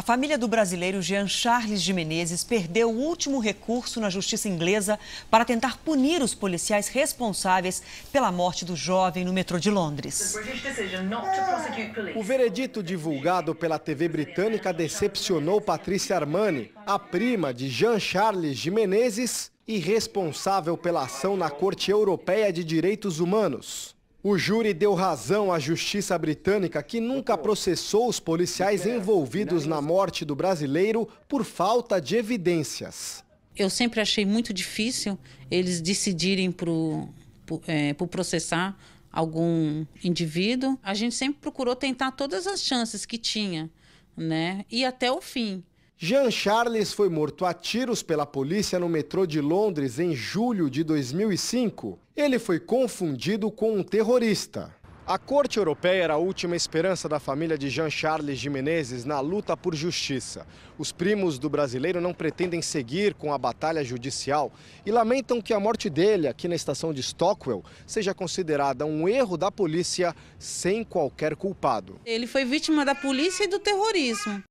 A família do brasileiro Jean Charles de Menezes perdeu o último recurso na justiça inglesa para tentar punir os policiais responsáveis pela morte do jovem no metrô de Londres. O veredito divulgado pela TV britânica decepcionou Patrícia Armani, a prima de Jean Charles de Menezes e responsável pela ação na Corte Europeia de Direitos Humanos. O júri deu razão à justiça britânica, que nunca processou os policiais envolvidos é na morte do brasileiro por falta de evidências. Eu sempre achei muito difícil eles decidirem por, por, é, por processar algum indivíduo. A gente sempre procurou tentar todas as chances que tinha, né? E até o fim. Jean Charles foi morto a tiros pela polícia no metrô de Londres em julho de 2005. Ele foi confundido com um terrorista. A Corte Europeia era a última esperança da família de Jean Charles de Menezes na luta por justiça. Os primos do brasileiro não pretendem seguir com a batalha judicial e lamentam que a morte dele aqui na estação de Stockwell seja considerada um erro da polícia sem qualquer culpado. Ele foi vítima da polícia e do terrorismo.